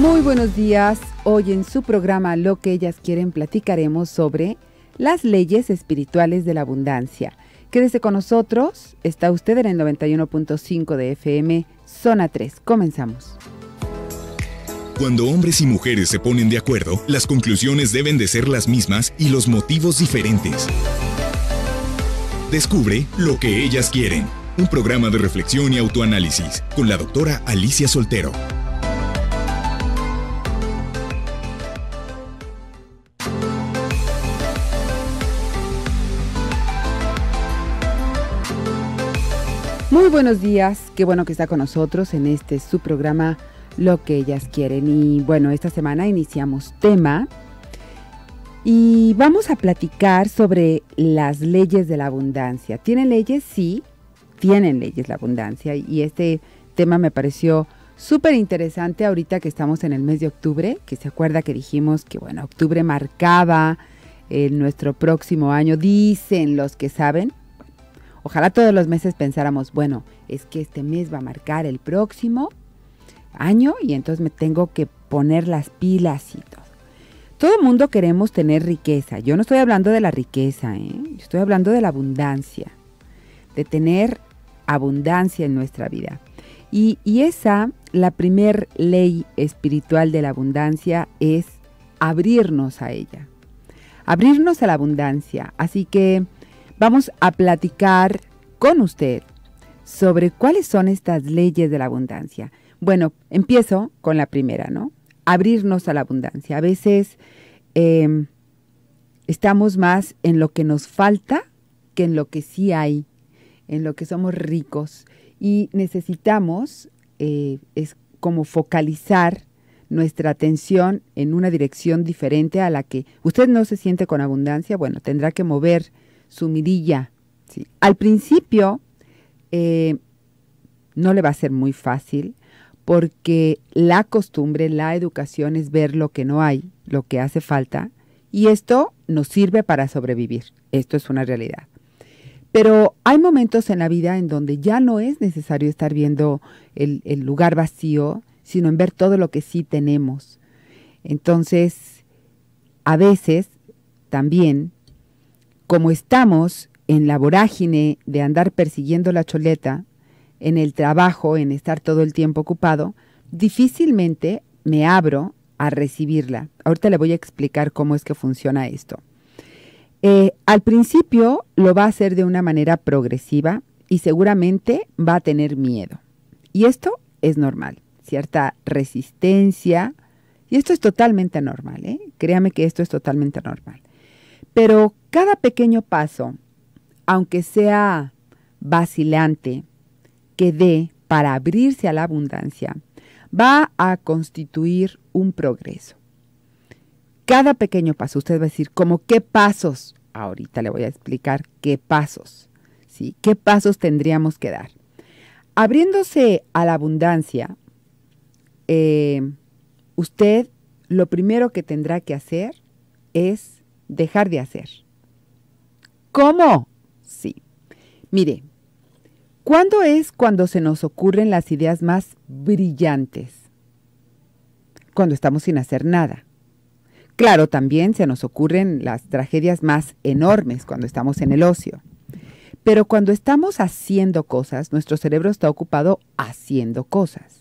Muy buenos días. Hoy en su programa Lo que ellas quieren platicaremos sobre las leyes espirituales de la abundancia. Quédese con nosotros. Está usted en el 91.5 de FM, zona 3. Comenzamos. Cuando hombres y mujeres se ponen de acuerdo, las conclusiones deben de ser las mismas y los motivos diferentes. Descubre lo que ellas quieren. Un programa de reflexión y autoanálisis con la doctora Alicia Soltero. Muy buenos días, qué bueno que está con nosotros en este su programa Lo que ellas quieren. Y bueno, esta semana iniciamos tema y vamos a platicar sobre las leyes de la abundancia. ¿Tienen leyes? Sí, tienen leyes la abundancia y este tema me pareció súper interesante ahorita que estamos en el mes de octubre, que se acuerda que dijimos que bueno, octubre marcaba en nuestro próximo año, dicen los que saben, Ojalá todos los meses pensáramos, bueno, es que este mes va a marcar el próximo año y entonces me tengo que poner las pilas todo. el mundo queremos tener riqueza. Yo no estoy hablando de la riqueza, ¿eh? estoy hablando de la abundancia, de tener abundancia en nuestra vida. Y, y esa, la primer ley espiritual de la abundancia es abrirnos a ella, abrirnos a la abundancia. Así que vamos a platicar con usted sobre cuáles son estas leyes de la abundancia. Bueno, empiezo con la primera, ¿no? Abrirnos a la abundancia. A veces em, estamos más en lo que nos falta que en lo que sí hay, en lo que somos ricos. Y necesitamos, eh, es como focalizar nuestra atención en una dirección diferente a la que usted no se siente con abundancia, bueno, tendrá que mover sumidilla. Al principio eh, no le va a ser muy fácil porque la costumbre, la educación es ver lo que no hay, lo que hace falta, y esto nos sirve para sobrevivir. Esto es una realidad. Pero hay momentos en la vida en donde ya no es necesario estar viendo el lugar vacío, sino en ver todo lo que sí tenemos. Entonces, a veces también como estamos en la vorágine de andar persiguiendo la choleta, en el trabajo, en estar todo el tiempo ocupado, difícilmente me abro a recibirla. Ahorita le voy a explicar cómo es que funciona esto. Eh, al principio lo va a hacer de una manera progresiva y seguramente va a tener miedo. Y esto es normal, cierta resistencia. Y esto es totalmente normal, ¿eh? créame que esto es totalmente normal. Pero cada pequeño paso, aunque sea vacilante, que dé para abrirse a la abundancia, va a constituir un progreso. Cada pequeño paso, usted va a decir, ¿cómo qué pasos? Ahorita le voy a explicar qué pasos, ¿sí? ¿Qué pasos tendríamos que dar? Abriéndose a la abundancia, eh, usted lo primero que tendrá que hacer es dejar de hacer. ¿Cómo? Sí. Mire, ¿cuándo es cuando se nos ocurren las ideas más brillantes? Cuando estamos sin hacer nada. Claro, también se nos ocurren las tragedias más enormes cuando estamos en el ocio. Pero cuando estamos haciendo cosas, nuestro cerebro está ocupado haciendo cosas.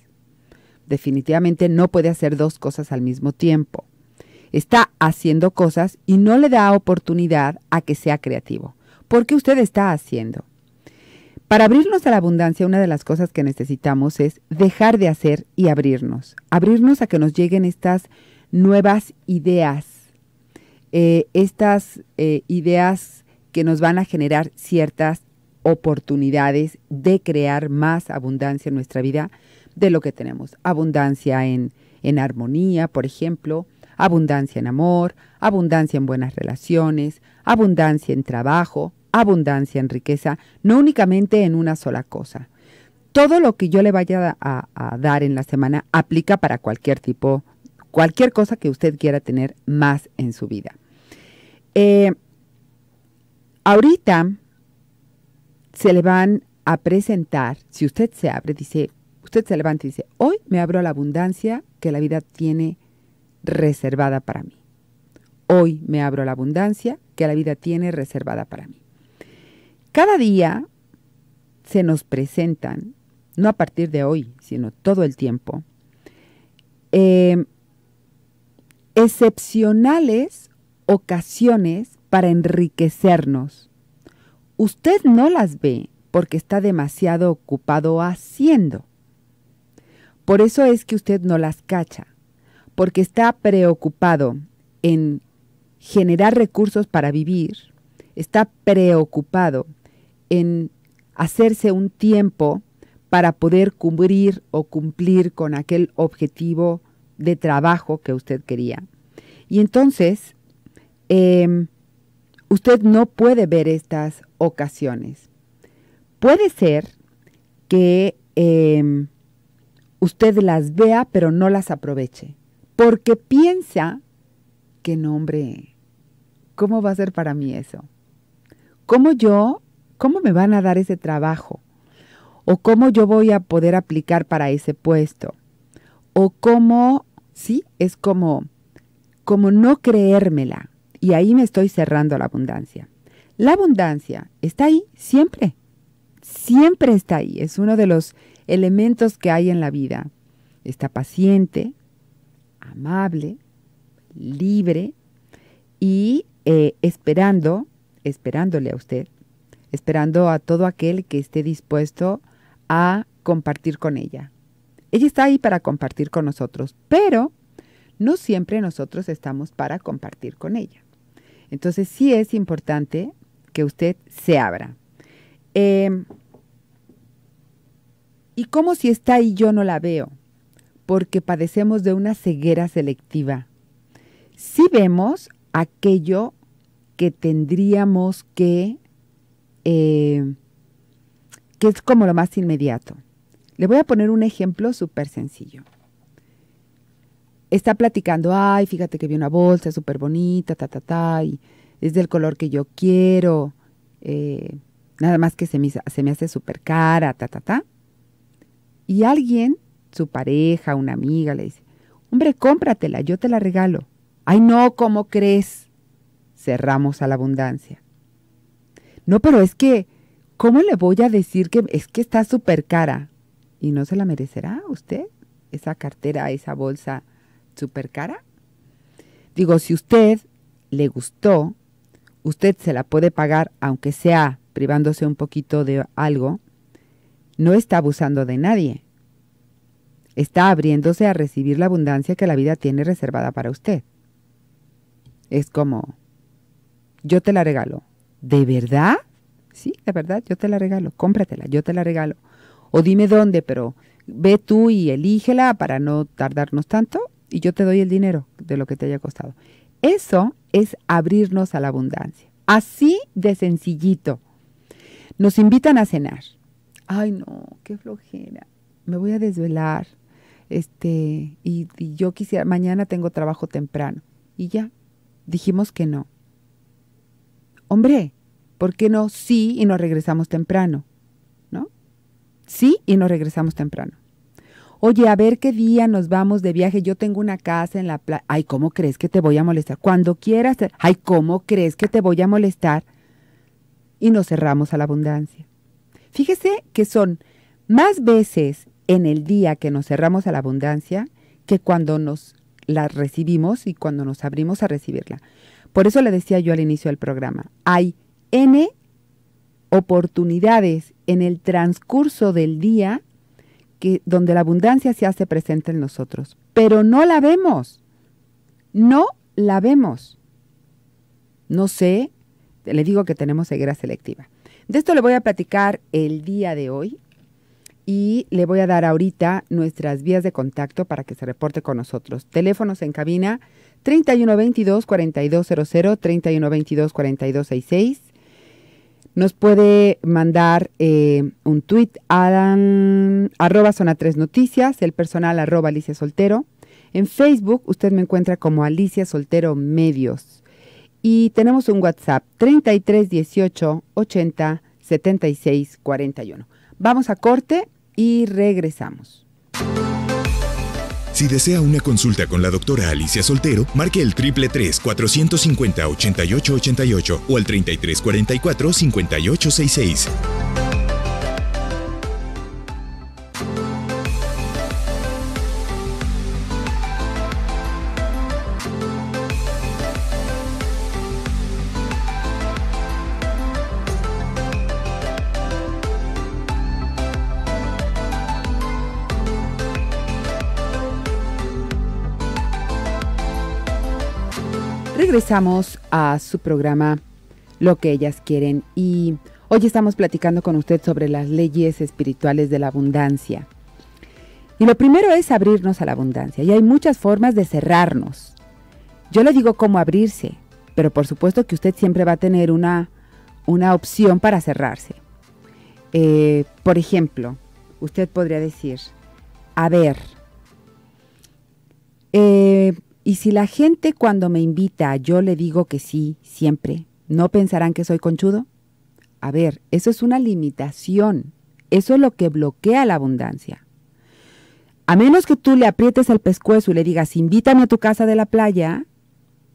Definitivamente no puede hacer dos cosas al mismo tiempo está haciendo cosas y no le da oportunidad a que sea creativo. ¿Por qué usted está haciendo. Para abrirnos a la abundancia, una de las cosas que necesitamos es dejar de hacer y abrirnos. Abrirnos a que nos lleguen estas nuevas ideas, eh, estas eh, ideas que nos van a generar ciertas oportunidades de crear más abundancia en nuestra vida de lo que tenemos. Abundancia en, en armonía, por ejemplo, abundancia en amor, abundancia en buenas relaciones, abundancia en trabajo, abundancia en riqueza, no únicamente en una sola cosa. Todo lo que yo le vaya a, dar en la semana aplica para cualquier tipo, cualquier cosa que usted quiera tener más en su vida. Eh, ahorita se le van a presentar, si usted se abre, dice, usted se levanta y dice, hoy me abro a la abundancia que la vida tiene reservada para mí. Hoy me abro a la abundancia que la vida tiene reservada para mí. Cada día se nos presentan, no a partir de hoy, sino todo el tiempo, eh, excepcionales ocasiones para enriquecernos. Usted no las ve porque está demasiado ocupado haciendo. Por eso es que usted no las cacha, porque está preocupado en generar recursos para vivir, está preocupado en hacerse un tiempo para poder cubrir o cumplir con aquel objetivo de trabajo que usted quería. Y entonces, em, usted no puede ver estas ocasiones. Puede ser que em, usted las vea pero no las aproveche porque piensa que no, hombre, ¿cómo va a ser para mí eso? ¿Cómo yo, cómo me van a dar ese trabajo? ¿O cómo yo voy a poder aplicar para ese puesto? ¿O cómo, sí, es como, como no creérmela? Y ahí me estoy cerrando la abundancia. La abundancia está ahí siempre. Siempre está ahí. Es uno de los elementos que hay en la vida. Está paciente, amable, libre y eh, esperando, esperándole a usted, esperando a todo aquel que esté dispuesto a compartir con ella. Ella está ahí para compartir con nosotros, pero no siempre nosotros estamos para compartir con ella. Entonces sí es importante que usted se abra. Em, ¿Y cómo si está ahí yo no la veo? porque padecemos de una ceguera selectiva. Si vemos aquello que tendríamos que, eh, que es como lo más inmediato. Le voy a poner un ejemplo súper sencillo. Está platicando, ay, fíjate que vi una bolsa súper bonita, ta, ta, ta, y es del color que yo quiero, eh, nada más que se me, se me hace súper cara, ta, ta, ta. Y alguien su pareja, una amiga, le dice, hombre, cómpratela, yo te la regalo. Ay, no, ¿cómo crees? Cerramos a la abundancia. No, pero es que, ¿cómo le voy a decir que es que está súper cara? ¿Y no se la merecerá usted? Esa cartera, esa bolsa súper cara. Digo, si usted le gustó, usted se la puede pagar aunque sea privándose un poquito de algo, no está abusando de nadie está abriéndose a recibir la abundancia que la vida tiene reservada para usted. Es como, yo te la regalo. ¿De verdad? Sí, de verdad, yo te la regalo. Cómpratela, yo te la regalo. O dime dónde, pero ve tú y elígela para no tardarnos tanto y yo te doy el dinero de lo que te haya costado. Eso es abrirnos a la abundancia. Así de sencillito. Nos invitan a cenar. Ay, no, qué flojera. Me voy a desvelar este, y, yo quisiera, mañana tengo trabajo temprano. Y ya, dijimos que no. Hombre, ¿por qué no sí y nos regresamos temprano? ¿No? Sí y nos regresamos temprano. Oye, a ver qué día nos vamos de viaje. Yo tengo una casa en la playa. Ay, ¿cómo crees que te voy a molestar? Cuando quieras. Ay, ¿cómo crees que te voy a molestar? Y nos cerramos a la abundancia. Fíjese que son más veces en el día que nos cerramos a la abundancia que cuando nos la recibimos y cuando nos abrimos a recibirla. Por eso le decía yo al inicio del programa, hay N oportunidades en el transcurso del día que, donde la abundancia se hace presente en nosotros, pero no la vemos. No la vemos. No sé, le digo que tenemos ceguera selectiva. De esto le voy a platicar el día de hoy y le voy a dar ahorita nuestras vías de contacto para que se reporte con nosotros. Teléfonos en cabina 3122-4200, 3122-4266. Nos puede mandar eh, un tweet Adam, arroba zona 3 noticias, el personal arroba Alicia Soltero. En Facebook usted me encuentra como Alicia Soltero Medios. Y tenemos un WhatsApp 3318 80 76 41. Vamos a corte y regresamos. Si desea una consulta con la doctora Alicia Soltero, marque el triple 450 8888 o al 3344 5866. Regresamos a su programa Lo que ellas quieren y hoy estamos platicando con usted sobre las leyes espirituales de la abundancia. Y lo primero es abrirnos a la abundancia y hay muchas formas de cerrarnos. Yo le digo cómo abrirse, pero por supuesto que usted siempre va a tener una, una opción para cerrarse. Eh, por ejemplo, usted podría decir, a ver, eh, y si la gente cuando me invita yo le digo que sí, siempre, ¿no pensarán que soy conchudo? A ver, eso es una limitación. Eso es lo que bloquea la abundancia. A menos que tú le aprietes el pescuezo y le digas, invítame a tu casa de la playa,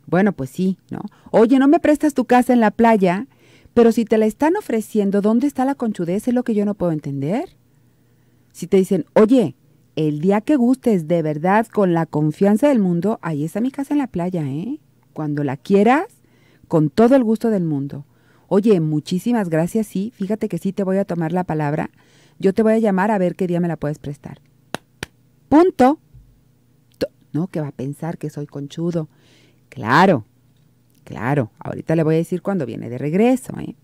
bueno, pues sí, ¿no? Oye, no me prestas tu casa en la playa, pero si te la están ofreciendo, ¿dónde está la conchudez? Es lo que yo no puedo entender. Si te dicen, oye, el día que gustes, de verdad, con la confianza del mundo, ahí está mi casa en la playa, ¿eh? Cuando la quieras, con todo el gusto del mundo. Oye, muchísimas gracias, sí, fíjate que sí te voy a tomar la palabra. Yo te voy a llamar a ver qué día me la puedes prestar. Punto. No, que va a pensar que soy conchudo. Claro, claro. Ahorita le voy a decir cuando viene de regreso. ¿eh?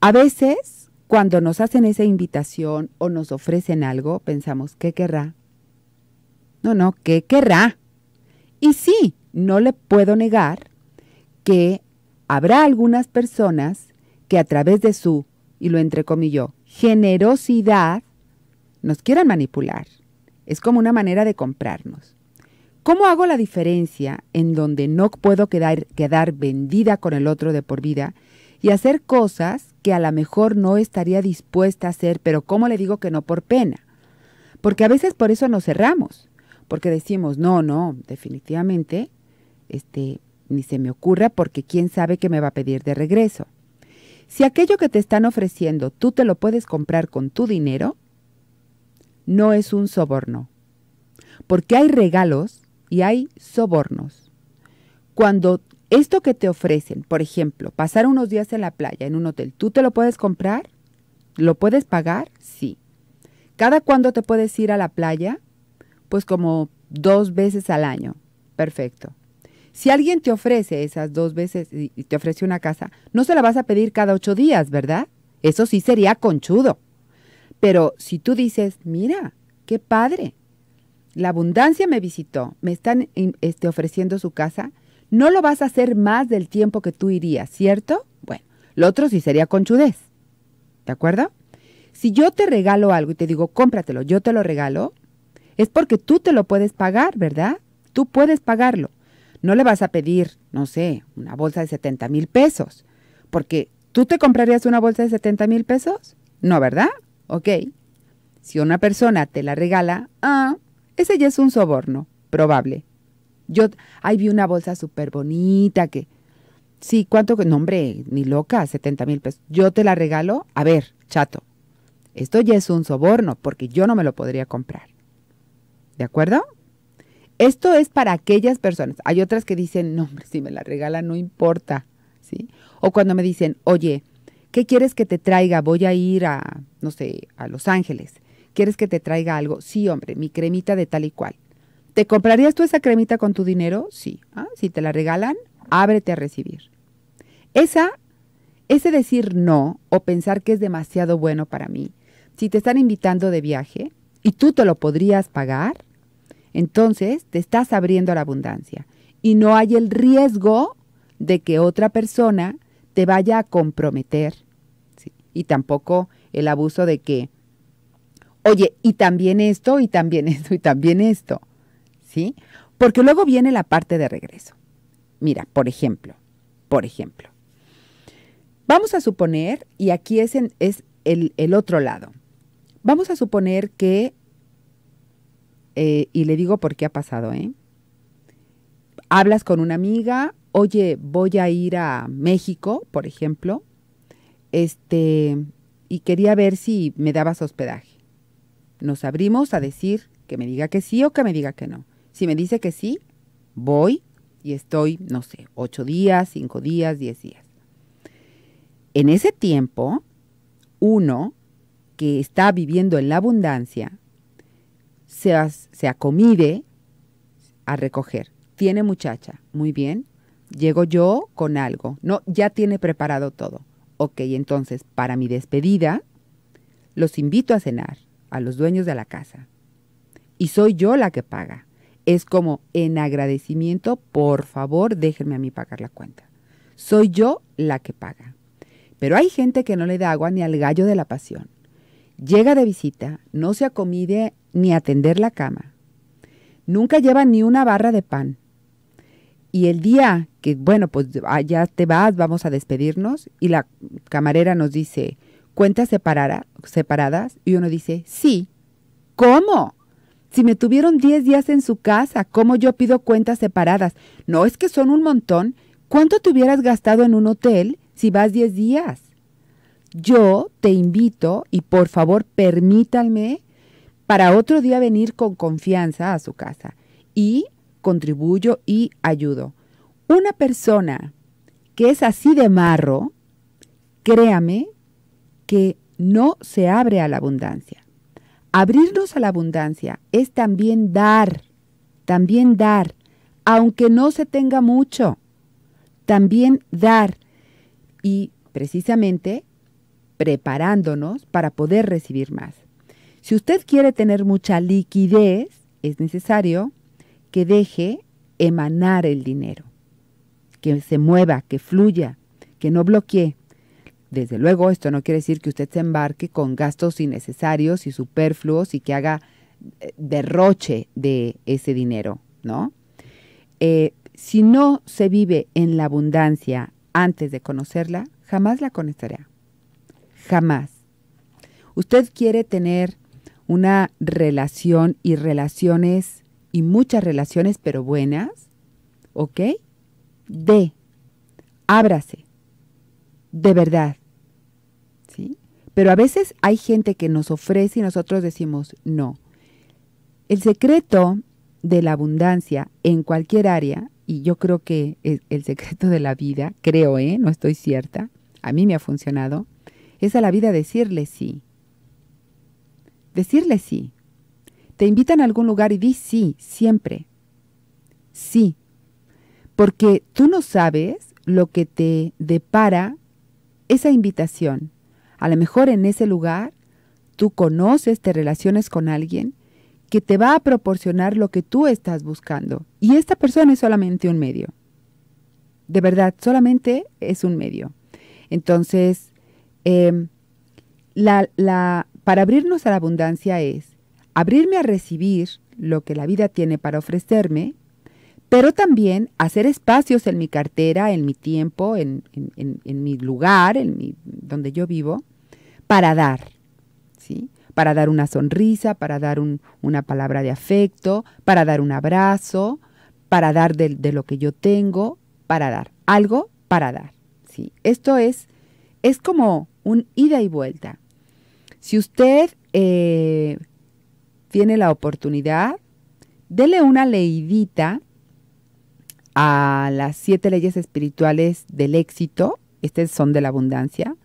A veces cuando nos hacen esa invitación o nos ofrecen algo, pensamos, ¿qué querrá? No, no, ¿qué querrá? Y sí, no le puedo negar que habrá algunas personas que a través de su, y lo entrecomilló, generosidad, nos quieran manipular. Es como una manera de comprarnos. ¿Cómo hago la diferencia en donde no puedo quedar, quedar vendida con el otro de por vida y hacer cosas a lo mejor no estaría dispuesta a hacer, pero ¿cómo le digo que no por pena? Porque a veces por eso nos cerramos, porque decimos, no, no, definitivamente, este, ni se me ocurra porque quién sabe qué me va a pedir de regreso. Si aquello que te están ofreciendo tú te lo puedes comprar con tu dinero, no es un soborno, porque hay regalos y hay sobornos. Cuando esto que te ofrecen, por ejemplo, pasar unos días en la playa, en un hotel, ¿tú te lo puedes comprar? ¿Lo puedes pagar? Sí. ¿Cada cuándo te puedes ir a la playa? Pues como dos veces al año. Perfecto. Si alguien te ofrece esas dos veces y te ofrece una casa, no se la vas a pedir cada ocho días, ¿verdad? Eso sí sería conchudo. Pero si tú dices, mira, qué padre, la abundancia me visitó, me están em, este, ofreciendo su casa, no lo vas a hacer más del tiempo que tú irías, ¿cierto? Bueno, lo otro sí sería conchudez. ¿De acuerdo? Si yo te regalo algo y te digo, cómpratelo, yo te lo regalo, es porque tú te lo puedes pagar, ¿verdad? Tú puedes pagarlo. No le vas a pedir, no sé, una bolsa de 70 mil pesos, porque tú te comprarías una bolsa de 70 mil pesos. No, ¿verdad? Ok. Si una persona te la regala, ah, ese ya es un soborno, probable. Yo, ahí vi una bolsa súper bonita que... Sí, ¿cuánto? No, hombre, ni loca, 70 mil pesos. Yo te la regalo. A ver, chato, esto ya es un soborno porque yo no me lo podría comprar. ¿De acuerdo? Esto es para aquellas personas. Hay otras que dicen, no, hombre, si me la regala no importa. ¿Sí? O cuando me dicen, oye, ¿qué quieres que te traiga? Voy a ir a, no sé, a Los Ángeles. ¿Quieres que te traiga algo? Sí, hombre, mi cremita de tal y cual. ¿Te comprarías tú esa cremita con tu dinero? Sí. ¿ah? Si te la regalan, ábrete a recibir. Esa, ese decir no o pensar que es demasiado bueno para mí, si te están invitando de viaje y tú te lo podrías pagar, entonces te estás abriendo a la abundancia y no hay el riesgo de que otra persona te vaya a comprometer. Y tampoco el abuso de que, oye, y también esto, y también esto, y también esto. Porque luego viene la parte de regreso. Mira, por ejemplo, por ejemplo, vamos a suponer, y aquí es, el, otro lado, vamos a suponer que, eh, y le digo por qué ha pasado, ¿eh? Hablas con una amiga, oye, voy a ir a México, por ejemplo, este, y quería ver si me dabas hospedaje. Nos abrimos a decir que me diga que sí o que me diga que no. Si me dice que sí, voy y estoy, no sé, ocho días, cinco días, diez días. En ese tiempo, uno que está viviendo en la abundancia se, acomide a recoger. Tiene muchacha, muy bien. Llego yo con algo. No, ya tiene preparado todo. Ok, entonces, para mi despedida, los invito a cenar a los dueños de la casa. Y soy yo la que paga es como en agradecimiento, por favor, déjenme a mí pagar la cuenta. Soy yo la que paga. Pero hay gente que no le da agua ni al gallo de la pasión. Llega de visita, no se acomide ni a la cama. Nunca lleva ni una barra de pan. Y el día que, bueno, pues ah, ya te vas, vamos a despedirnos, y la camarera nos dice, cuentas separadas, y uno dice, sí, ¿cómo? Si me tuvieron 10 días en su casa, ¿cómo yo pido cuentas separadas? No es que son un montón. ¿Cuánto te hubieras gastado en un hotel si vas 10 días? Yo te invito y por favor permítanme para otro día venir con confianza a su casa y contribuyo y ayudo. Una persona que es así de marro, créame que no se abre a la abundancia. Abrirnos a la abundancia es también dar, también dar, aunque no se tenga mucho, también dar. Y precisamente preparándonos para poder recibir más. Si usted quiere tener mucha liquidez, es necesario que deje emanar el dinero, que se mueva, que fluya, que no bloquee. Desde luego, esto no quiere decir que usted se embarque con gastos innecesarios y superfluos y que haga eh, derroche de ese dinero, ¿no? Eh, si no se vive en la abundancia antes de conocerla, jamás la conocerá. Jamás. Usted quiere tener una relación y relaciones y muchas relaciones, pero buenas, ¿ok? D, ábrase, de verdad. ¿Sí? Pero a veces hay gente que nos ofrece y nosotros decimos no. El secreto de la abundancia en cualquier área, y yo creo que es el secreto de la vida, creo, ¿eh? no estoy cierta, a mí me ha funcionado, es a la vida decirle sí. Decirle sí. Te invitan a algún lugar y di sí, siempre. Sí. Porque tú no sabes lo que te depara esa invitación. A lo mejor en ese lugar tú conoces, te relaciones con alguien que te va a proporcionar lo que tú estás buscando. Y esta persona es solamente un medio. De verdad, solamente es un medio. Entonces, em, la, la, para abrirnos a la abundancia es abrirme a recibir lo que la vida tiene para ofrecerme pero también hacer espacios en mi cartera, en mi tiempo, en, mi lugar, en donde yo vivo, para dar, ¿sí? Para dar una sonrisa, para dar una palabra de afecto, para dar un abrazo, para dar de, lo que yo tengo, para dar algo, para dar, ¿sí? Esto es, es como un ida y vuelta. Si usted eh, tiene la oportunidad, dele una leidita a las siete leyes espirituales del éxito, estas son de la abundancia,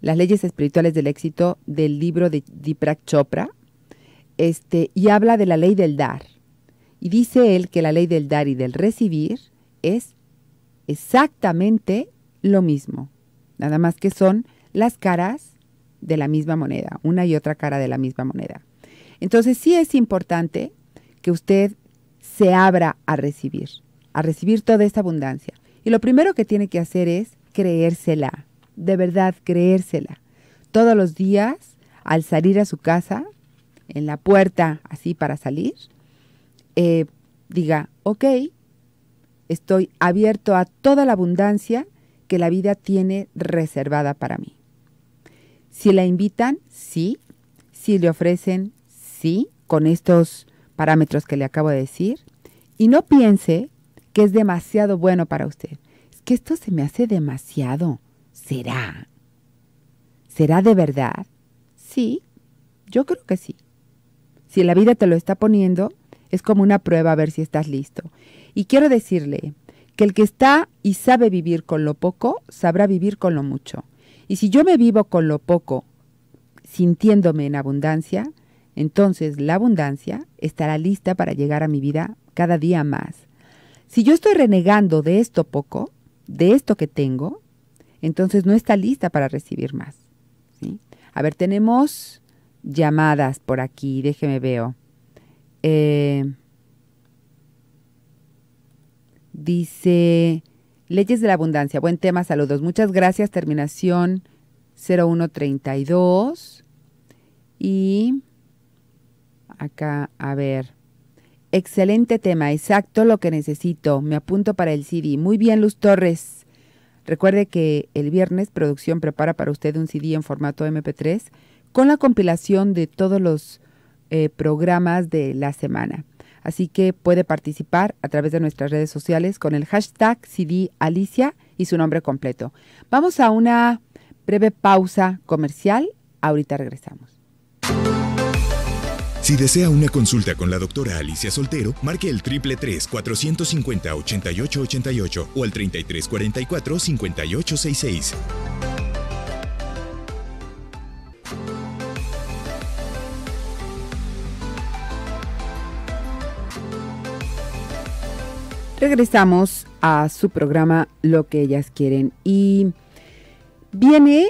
las leyes espirituales del éxito del libro de Deepak Chopra, este, y habla de la ley del dar. Y dice él que la ley del dar y del recibir es exactamente lo mismo, nada más que son las caras de la misma moneda, una y otra cara de la misma moneda. Entonces sí es importante que usted se abra a recibir a recibir toda esta abundancia. Y lo primero que tiene que hacer es creérsela, de verdad creérsela. Todos los días, al salir a su casa, en la puerta, así para salir, eh, diga, ok, estoy abierto a toda la abundancia que la vida tiene reservada para mí. Si la invitan, sí. Si le ofrecen, sí, con estos parámetros que le acabo de decir. Y no piense que es demasiado bueno para usted. Es que esto se me hace demasiado. ¿Será? ¿Será de verdad? Sí, yo creo que sí. Si la vida te lo está poniendo, es como una prueba a ver si estás listo. Y quiero decirle que el que está y sabe vivir con lo poco, sabrá vivir con lo mucho. Y si yo me vivo con lo poco, sintiéndome en abundancia, entonces la abundancia estará lista para llegar a mi vida cada día más. Si yo estoy renegando de esto poco, de esto que tengo, entonces no está lista para recibir más. ¿sí? A ver, tenemos llamadas por aquí, déjeme veo. Eh, dice, leyes de la abundancia, buen tema, saludos. Muchas gracias, terminación 0132. Y acá, a ver, Excelente tema, exacto lo que necesito. Me apunto para el CD. Muy bien, Luz Torres. Recuerde que el viernes producción prepara para usted un CD en formato MP3 con la compilación de todos los eh, programas de la semana. Así que puede participar a través de nuestras redes sociales con el hashtag CD Alicia y su nombre completo. Vamos a una breve pausa comercial. Ahorita regresamos. Si desea una consulta con la doctora Alicia Soltero, marque el triple 450 8888 o al 3344 5866. Regresamos a su programa Lo que ellas quieren y viene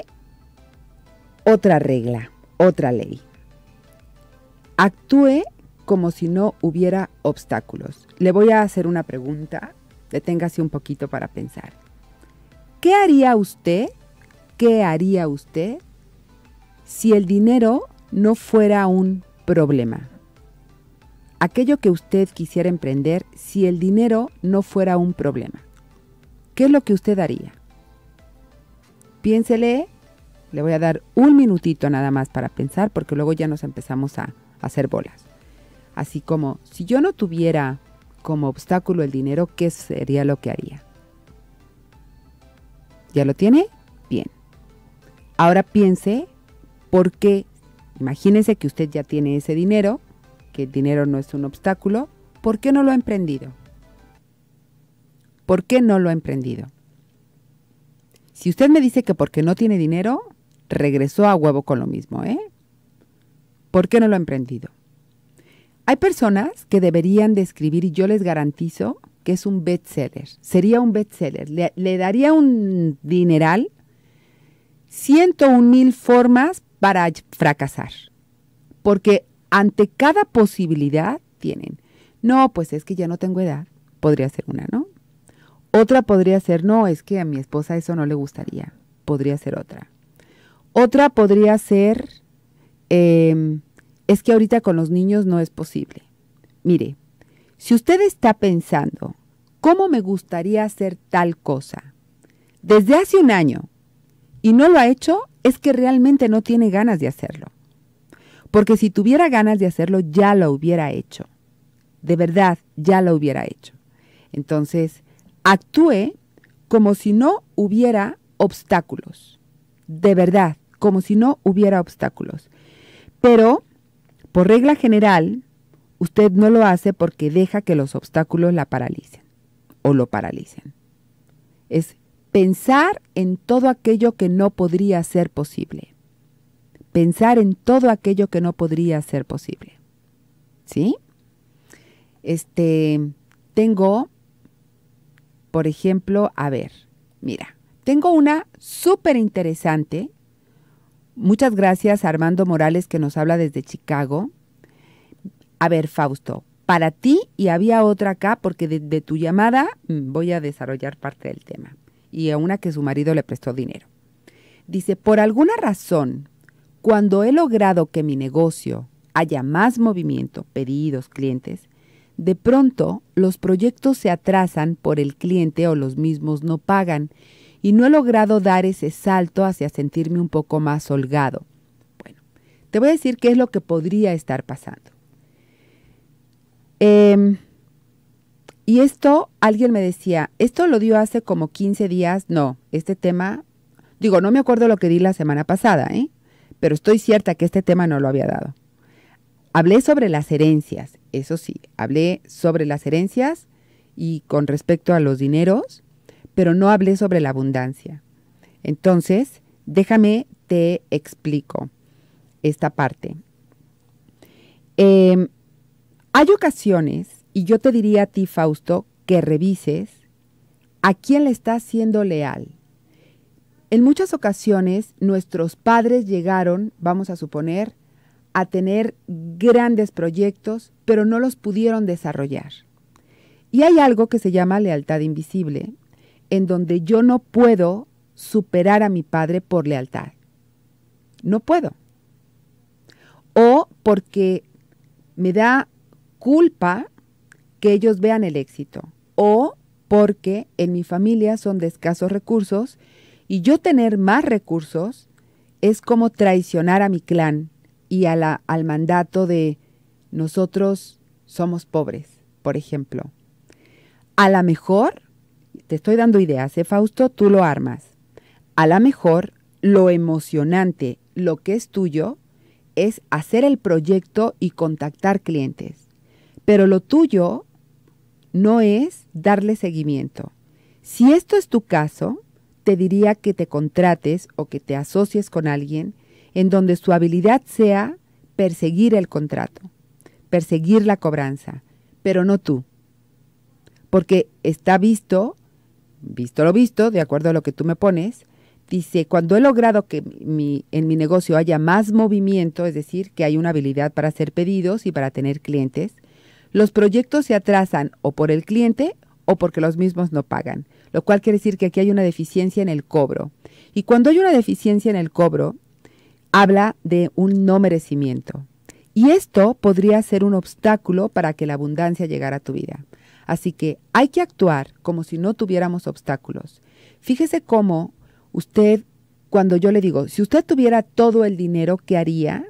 otra regla, otra ley actúe como si no hubiera obstáculos. Le voy a hacer una pregunta, deténgase un poquito para pensar. ¿Qué haría usted, qué haría usted si el dinero no fuera un problema? Aquello que usted quisiera emprender si el dinero no fuera un problema. ¿Qué es lo que usted haría? Piénsele, le voy a dar un minutito nada más para pensar porque luego ya nos empezamos a hacer bolas. Así como, si yo no tuviera como obstáculo el dinero, ¿qué sería lo que haría? ¿Ya lo tiene? Bien. Ahora piense por qué, imagínense que usted ya tiene ese dinero, que el dinero no es un obstáculo, ¿por qué no lo ha emprendido? ¿Por qué no lo ha emprendido? Si usted me dice que porque no tiene dinero, regresó a huevo con lo mismo, ¿eh? ¿Por qué no lo ha emprendido? Hay personas que deberían de escribir y yo les garantizo que es un bestseller. Sería un bestseller. Le, le daría un dineral 101 mil formas para fracasar. Porque ante cada posibilidad tienen, no, pues es que ya no tengo edad. Podría ser una, ¿no? Otra podría ser, no, es que a mi esposa eso no le gustaría. Podría ser otra. Otra podría ser, em, es que ahorita con los niños no es posible. Mire, si usted está pensando, ¿cómo me gustaría hacer tal cosa? Desde hace un año y no lo ha hecho, es que realmente no tiene ganas de hacerlo. Porque si tuviera ganas de hacerlo, ya lo hubiera hecho. De verdad, ya lo hubiera hecho. Entonces, actúe como si no hubiera obstáculos. De verdad, como si no hubiera obstáculos. Pero por regla general, usted no lo hace porque deja que los obstáculos la paralicen o lo paralicen. Es pensar en todo aquello que no podría ser posible. Pensar en todo aquello que no podría ser posible. ¿Sí? Este, tengo, por ejemplo, a ver, mira, tengo una súper interesante Muchas gracias Armando Morales que nos habla desde Chicago. A ver, Fausto, para ti y había otra acá porque desde tu llamada mm, voy a desarrollar parte del tema. Y a una que su marido le prestó dinero. Dice, por alguna razón, cuando he logrado que mi negocio haya más movimiento, pedidos, clientes, de pronto los proyectos se atrasan por el cliente o los mismos no pagan y no he logrado dar ese salto hacia sentirme un poco más holgado. Bueno, te voy a decir qué es lo que podría estar pasando. Em, y esto, alguien me decía, esto lo dio hace como 15 días. No, este tema, digo, no me acuerdo lo que di la semana pasada, ¿eh? pero estoy cierta que este tema no lo había dado. Hablé sobre las herencias, eso sí, hablé sobre las herencias y con respecto a los dineros pero no hablé sobre la abundancia. Entonces, déjame, te explico esta parte. Em, hay ocasiones, y yo te diría a ti, Fausto, que revises a quién le estás siendo leal. En muchas ocasiones nuestros padres llegaron, vamos a suponer, a tener grandes proyectos, pero no los pudieron desarrollar. Y hay algo que se llama lealtad invisible, en donde yo no puedo superar a mi padre por lealtad. No puedo. O porque me da culpa que ellos vean el éxito. O porque en mi familia son de escasos recursos y yo tener más recursos es como traicionar a mi clan y a la, al mandato de nosotros somos pobres, por ejemplo. A lo mejor te estoy dando ideas, ¿eh, Fausto? Tú lo armas. A lo mejor lo emocionante, lo que es tuyo, es hacer el proyecto y contactar clientes. Pero lo tuyo no es darle seguimiento. Si esto es tu caso, te diría que te contrates o que te asocies con alguien en donde su habilidad sea perseguir el contrato, perseguir la cobranza, pero no tú. Porque está visto visto lo visto, de acuerdo a lo que tú me pones, dice, cuando he logrado que mi, en mi negocio haya más movimiento, es decir, que hay una habilidad para hacer pedidos y para tener clientes, los proyectos se atrasan o por el cliente o porque los mismos no pagan, lo cual quiere decir que aquí hay una deficiencia en el cobro. Y cuando hay una deficiencia en el cobro, habla de un no merecimiento. Y esto podría ser un obstáculo para que la abundancia llegara a tu vida. Así que hay que actuar como si no tuviéramos obstáculos. Fíjese cómo usted, cuando yo le digo, si usted tuviera todo el dinero, que haría?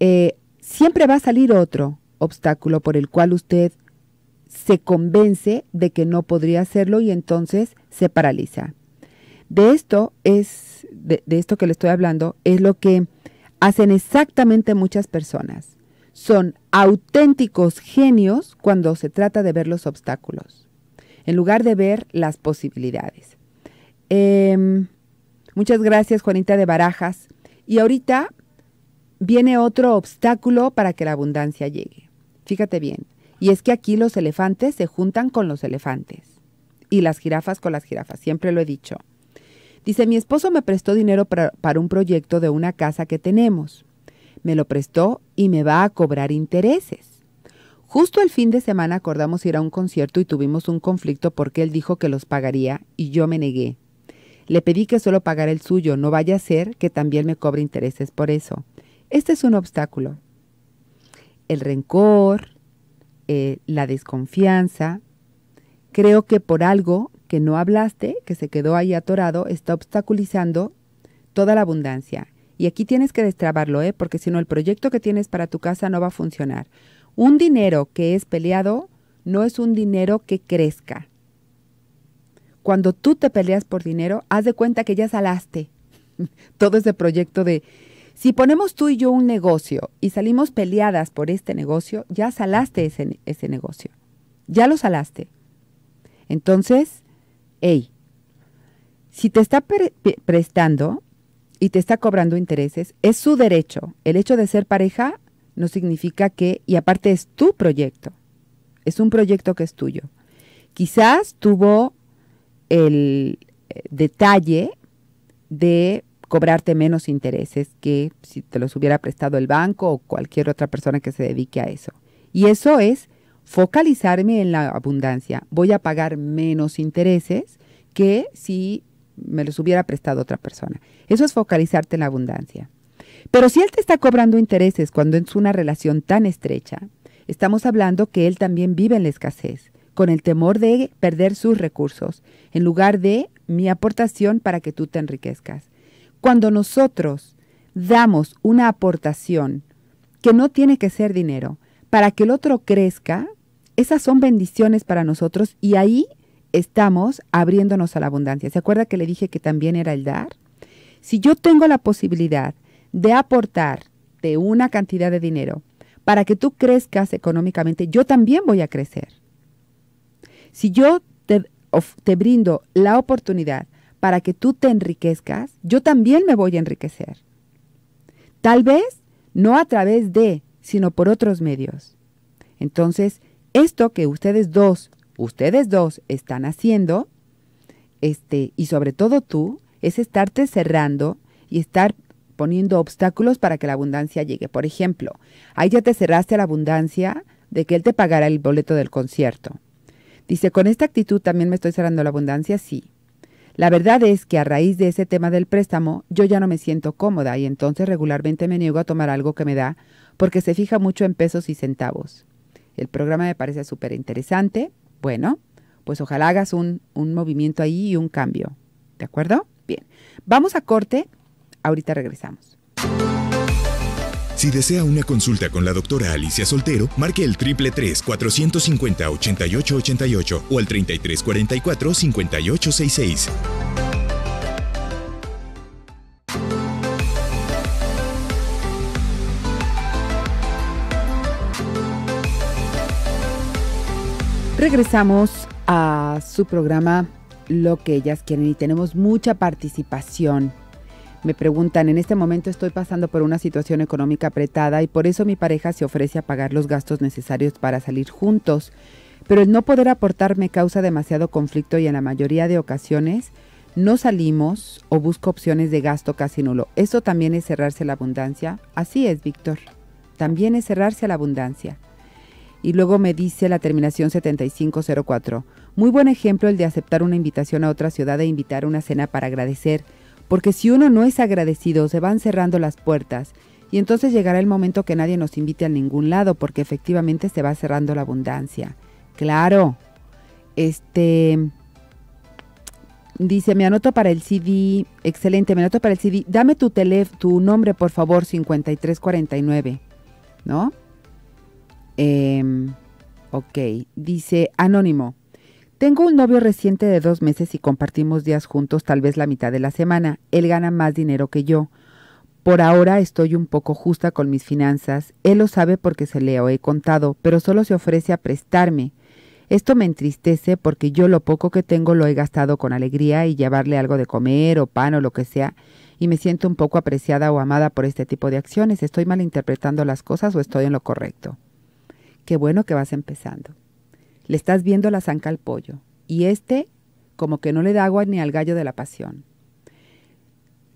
Eh, siempre va a salir otro obstáculo por el cual usted se convence de que no podría hacerlo y entonces se paraliza. De esto es, de esto que le estoy hablando, es lo que hacen exactamente muchas personas son auténticos genios cuando se trata de ver los obstáculos, en lugar de ver las posibilidades. Em, muchas gracias, Juanita de Barajas. Y ahorita viene otro obstáculo para que la abundancia llegue. Fíjate bien. Y es que aquí los elefantes se juntan con los elefantes y las jirafas con las jirafas, siempre lo he dicho. Dice, mi esposo me prestó dinero para, para un proyecto de una casa que tenemos. Me lo prestó y me va a cobrar intereses. Justo el fin de semana acordamos ir a un concierto y tuvimos un conflicto porque él dijo que los pagaría y yo me negué. Le pedí que solo pagara el suyo, no vaya a ser que también me cobre intereses por eso. Este es un obstáculo. El rencor, eh, la desconfianza. Creo que por algo que no hablaste, que se quedó ahí atorado, está obstaculizando toda la abundancia. Y aquí tienes que destrabarlo, ¿eh? porque si no, el proyecto que tienes para tu casa no va a funcionar. Un dinero que es peleado no es un dinero que crezca. Cuando tú te peleas por dinero, haz de cuenta que ya salaste todo ese proyecto de, si ponemos tú y yo un negocio y salimos peleadas por este negocio, ya salaste ese, ese negocio. Ya lo salaste. Entonces, hey, si te está prestando, y te está cobrando intereses, es su derecho. El hecho de ser pareja no significa que, y aparte es tu proyecto, es un proyecto que es tuyo. Quizás tuvo el eh, detalle de cobrarte menos intereses que si te los hubiera prestado el banco o cualquier otra persona que se dedique a eso. Y eso es focalizarme en la abundancia. Voy a pagar menos intereses que si me los hubiera prestado otra persona. Eso es focalizarte en la abundancia. Pero si él te está cobrando intereses cuando es una relación tan estrecha, estamos hablando que él también vive en la escasez, con el temor de perder sus recursos, en lugar de mi aportación para que tú te enriquezcas. Cuando nosotros damos una aportación que no tiene que ser dinero, para que el otro crezca, esas son bendiciones para nosotros y ahí estamos abriéndonos a la abundancia. ¿Se acuerda que le dije que también era el dar? Si yo tengo la posibilidad de aportar de una cantidad de dinero para que tú crezcas económicamente, yo también voy a crecer. Si yo te, te brindo la oportunidad para que tú te enriquezcas, yo también me voy a enriquecer. Tal vez no a través de, sino por otros medios. Entonces, esto que ustedes dos ustedes dos están haciendo, este, y sobre todo tú, es estarte cerrando y estar poniendo obstáculos para que la abundancia llegue. Por ejemplo, ahí ya te cerraste la abundancia de que él te pagara el boleto del concierto. Dice, ¿con esta actitud también me estoy cerrando la abundancia? Sí. La verdad es que a raíz de ese tema del préstamo, yo ya no me siento cómoda y entonces regularmente me niego a tomar algo que me da porque se fija mucho en pesos y centavos. El programa me parece súper interesante bueno, pues ojalá hagas un, movimiento ahí y un cambio. ¿De acuerdo? Bien. Vamos a corte. Ahorita regresamos. Si desea una consulta con la doctora Alicia Soltero, marque el triple 450 8888 o el 3344 5866. Regresamos a su programa Lo que ellas quieren y tenemos mucha participación. Me preguntan, en este momento estoy pasando por una situación económica apretada y por eso mi pareja se ofrece a pagar los gastos necesarios para salir juntos, pero el no poder aportar me causa demasiado conflicto y en la mayoría de ocasiones no salimos o busco opciones de gasto casi nulo. Eso también es cerrarse a la abundancia. Así es, Víctor. También es cerrarse a la abundancia. Y luego me dice la terminación 7504. Muy buen ejemplo el de aceptar una invitación a otra ciudad e invitar una cena para agradecer, porque si uno no es agradecido se van cerrando las puertas y entonces llegará el momento que nadie nos invite a ningún lado porque efectivamente se va cerrando la abundancia. Claro. Este dice, "Me anoto para el CD. Excelente, me anoto para el CD. Dame tu teléfono, tu nombre, por favor, 5349." ¿No? Eh, ok, dice Anónimo. Tengo un novio reciente de dos meses y compartimos días juntos tal vez la mitad de la semana. Él gana más dinero que yo. Por ahora estoy un poco justa con mis finanzas. Él lo sabe porque se le he contado, pero solo se ofrece a prestarme. Esto me entristece porque yo lo poco que tengo lo he gastado con alegría y llevarle algo de comer o pan o lo que sea, y me siento un poco apreciada o amada por este tipo de acciones. ¿Estoy malinterpretando las cosas o estoy en lo correcto? Qué bueno que vas empezando. Le estás viendo la zanca al pollo y este como que no le da agua ni al gallo de la pasión.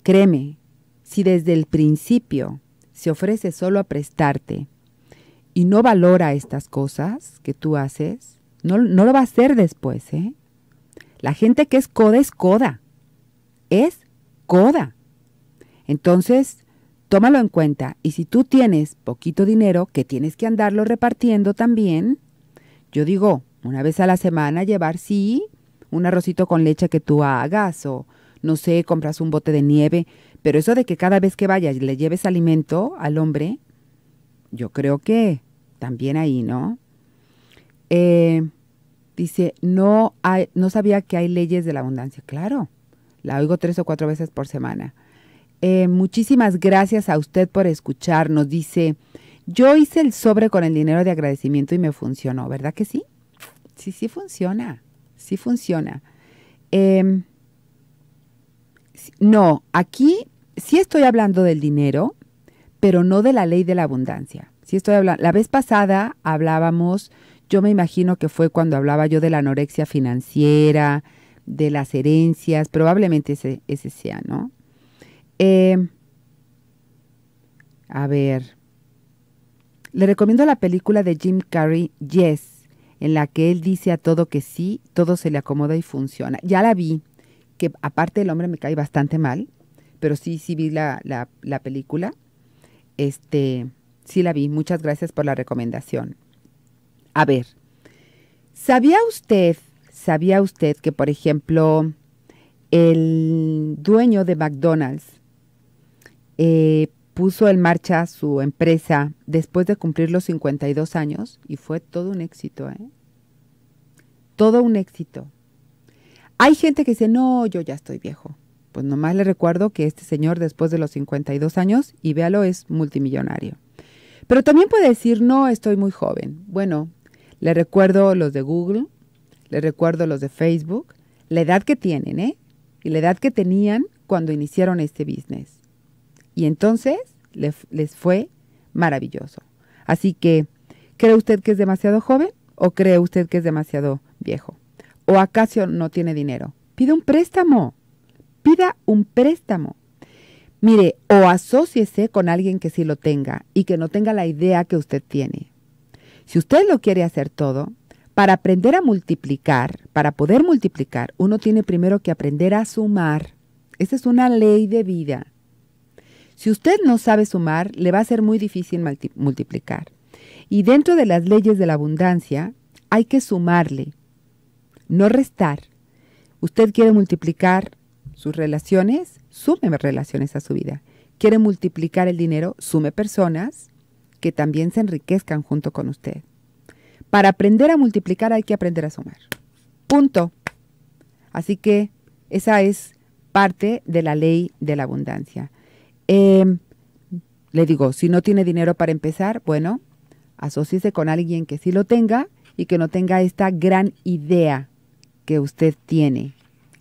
Créeme, si desde el principio se ofrece solo a prestarte y no valora estas cosas que tú haces, no, no lo va a hacer después. ¿eh? La gente que es coda es coda. Es coda. Entonces, Tómalo en cuenta y si tú tienes poquito dinero que tienes que andarlo repartiendo también, yo digo, una vez a la semana llevar, sí, un arrocito con leche que tú hagas o, no sé, compras un bote de nieve, pero eso de que cada vez que vayas le lleves alimento al hombre, yo creo que también ahí, ¿no? Eh, dice, no, no sabía que hay leyes de la abundancia. Claro, la oigo tres o cuatro veces por semana. Eh, muchísimas gracias a usted por escucharnos. Dice, yo hice el sobre con el dinero de agradecimiento y me funcionó, ¿verdad que sí? Sí, sí funciona, sí funciona. Em, no, aquí sí estoy hablando del dinero, pero no de la ley de la abundancia. Sí estoy La vez pasada hablábamos, yo me imagino que fue cuando hablaba yo de la anorexia financiera, de las herencias, probablemente ese, ese sea, ¿no? Eh, a ver. Le recomiendo la película de Jim Carrey, Yes, en la que él dice a todo que sí, todo se le acomoda y funciona. Ya la vi, que aparte el hombre me cae bastante mal, pero sí, sí vi la, la película. Este, sí la vi. Muchas gracias por la recomendación. A ver, ¿sabía usted, sabía usted que, por ejemplo, el dueño de McDonald's eh, puso en marcha su empresa después de cumplir los 52 años y fue todo un éxito, ¿eh? Todo un éxito. Hay gente que dice, no, yo ya estoy viejo. Pues nomás le recuerdo que este señor después de los 52 años, y véalo, es multimillonario. Pero también puede decir, no, estoy muy joven. Bueno, le recuerdo los de Google, le recuerdo los de Facebook, la edad que tienen, ¿eh? Y la edad que tenían cuando iniciaron este business. Y entonces les fue maravilloso. Así que, ¿cree usted que es demasiado joven o cree usted que es demasiado viejo? ¿O acaso no tiene dinero? Pida un préstamo. Pida un préstamo. Mire, o asóciese con alguien que sí lo tenga y que no tenga la idea que usted tiene. Si usted lo quiere hacer todo, para aprender a multiplicar, para poder multiplicar, uno tiene primero que aprender a sumar. Esa es una ley de vida. Si usted no sabe sumar, le va a ser muy difícil multiplicar. Y dentro de las leyes de la abundancia, hay que sumarle, no restar. Usted quiere multiplicar sus relaciones, sume relaciones a su vida. Quiere multiplicar el dinero, sume personas que también se enriquezcan junto con usted. Para aprender a multiplicar hay que aprender a sumar. Punto. Así que esa es parte de la ley de la abundancia. Em, le digo, si no tiene dinero para empezar, bueno, asóciese con alguien que sí lo tenga y que no tenga esta gran idea que usted tiene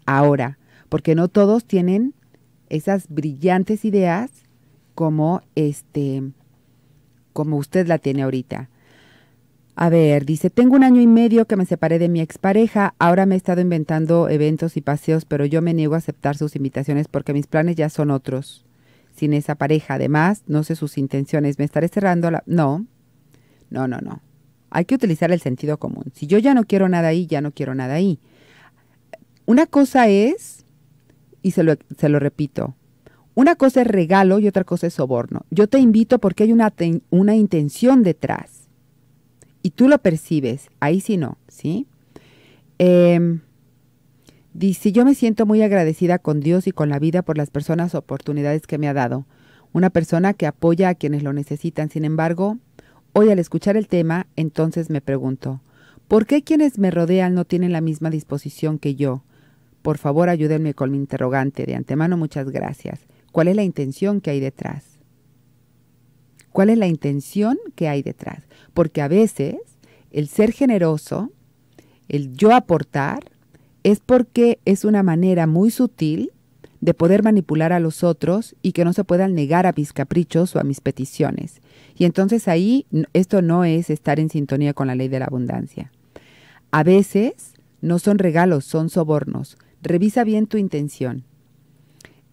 ahora, porque no todos tienen esas brillantes ideas como este como usted la tiene ahorita. A ver, dice, tengo un año y medio que me separé de mi expareja, ahora me he estado inventando eventos y paseos, pero yo me niego a aceptar sus invitaciones porque mis planes ya son otros tiene esa pareja. Además, no sé sus intenciones. ¿Me estaré cerrando la.? No. No, no, no. Hay que utilizar el sentido común. Si yo ya no quiero nada ahí, ya no quiero nada ahí. Una cosa es, y se lo, repito, una cosa es regalo y otra cosa es soborno. Yo te invito porque hay una, una intención detrás. Y tú lo percibes. Ahí sí no, ¿sí? Em, Dice, yo me siento muy agradecida con Dios y con la vida por las personas oportunidades que me ha dado. Una persona que apoya a quienes lo necesitan. Sin embargo, hoy al escuchar el tema, entonces me pregunto, ¿por qué quienes me rodean no tienen la misma disposición que yo? Por favor, ayúdenme con mi interrogante. De antemano, muchas gracias. ¿Cuál es la intención que hay detrás? ¿Cuál es la intención que hay detrás? Porque a veces el ser generoso, el yo aportar, es porque es una manera muy sutil de poder manipular a los otros y que no se puedan negar a mis caprichos o a mis peticiones. Y entonces ahí esto no es estar en sintonía con la ley de la abundancia. A veces no son regalos, son sobornos. Revisa bien tu intención.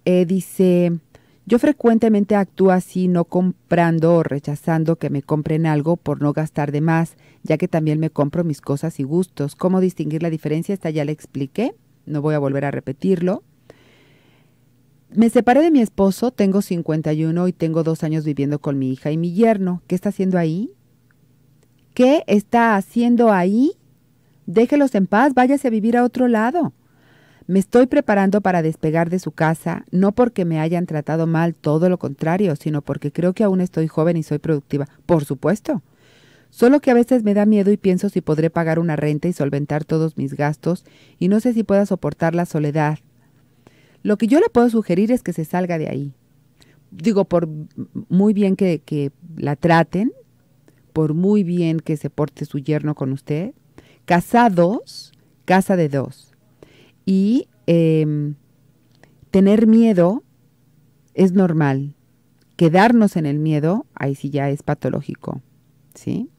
Eh, dice, yo frecuentemente actúo así no comprando o rechazando que me compren algo por no gastar de más ya que también me compro mis cosas y gustos. ¿Cómo distinguir la diferencia? Esta ya la expliqué, no voy a volver a repetirlo. Me separé de mi esposo, tengo 51 y tengo dos años viviendo con mi hija y mi yerno. ¿Qué está haciendo ahí? ¿Qué está haciendo ahí? Déjelos en paz, váyase a vivir a otro lado. Me estoy preparando para despegar de su casa, no porque me hayan tratado mal, todo lo contrario, sino porque creo que aún estoy joven y soy productiva. Por supuesto. Solo que a veces me da miedo y pienso si podré pagar una renta y solventar todos mis gastos y no sé si pueda soportar la soledad. Lo que yo le puedo sugerir es que se salga de ahí. Digo, por muy bien que, la traten, por muy bien que se porte su yerno con usted, casados, casa de dos. Y em, tener miedo es normal. Quedarnos en el miedo, ahí sí ya es patológico. ¿Sí?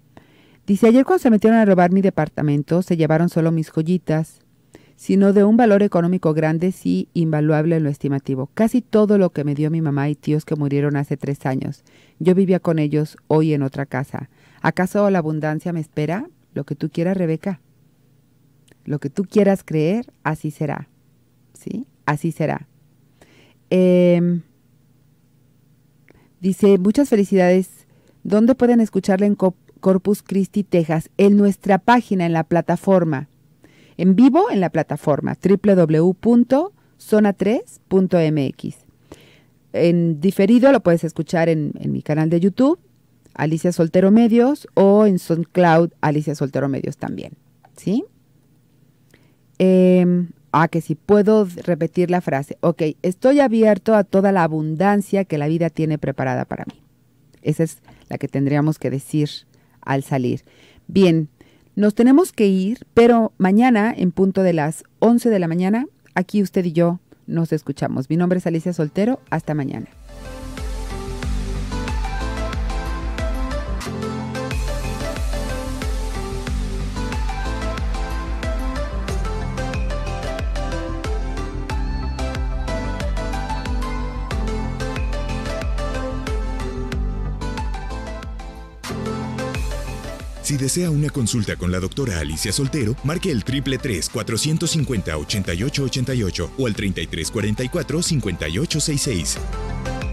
Dice, ayer cuando se metieron a robar mi departamento, se llevaron solo mis joyitas, sino de un valor económico grande sí invaluable en lo estimativo. Casi todo lo que me dio mi mamá y tíos que murieron hace tres años. Yo vivía con ellos hoy en otra casa. ¿Acaso la abundancia me espera? Lo que tú quieras, Rebeca. Lo que tú quieras creer, así será. ¿Sí? Así será. Em, dice, muchas felicidades. ¿Dónde pueden escucharla en, Corpus Christi, Texas, en nuestra página, en la plataforma, en vivo en la plataforma www.zona3.mx. En diferido lo puedes escuchar en, mi canal de YouTube, Alicia Soltero Medios, o en SoundCloud, Alicia Soltero Medios también. ¿Sí? Em, ah, que si puedo repetir la frase. Ok, estoy abierto a toda la abundancia que la vida tiene preparada para mí. Esa es la que tendríamos que decir al salir. Bien, nos tenemos que ir, pero mañana en punto de las 11 de la mañana, aquí usted y yo nos escuchamos. Mi nombre es Alicia Soltero, hasta mañana. Si desea una consulta con la doctora Alicia Soltero, marque el triple 450 8888 o al 3344 5866.